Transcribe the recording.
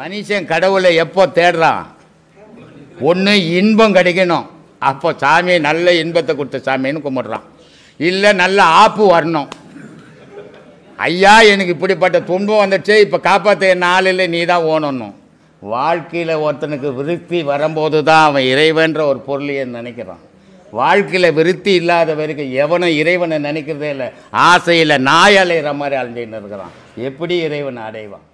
மனுஷன் கடவுளை எப்போ தேடுறான் ஒன்று இன்பம் கிடைக்கணும் அப்போ சாமி நல்ல இன்பத்தை கொடுத்த சாமின்னு கும்பிட்றான் இல்லை நல்ல ஆப்பு வரணும் ஐயா எனக்கு இப்படிப்பட்ட துன்பம் வந்துச்சு இப்போ காப்பாற்ற நாளில் நீ தான் ஓணணும் வாழ்க்கையில் ஒருத்தனுக்கு விருத்தி வரும்போது தான் அவன் இறைவன்ற ஒரு பொருளையே நினைக்கிறான் வாழ்க்கையில் விருத்தி இல்லாத வரைக்கும் எவனும் இறைவனை நினைக்கிறதே இல்லை ஆசையில் நாய் அலைகிற மாதிரி அலைஞ்சின்னு இருக்கிறான் எப்படி இறைவனை அடைவான்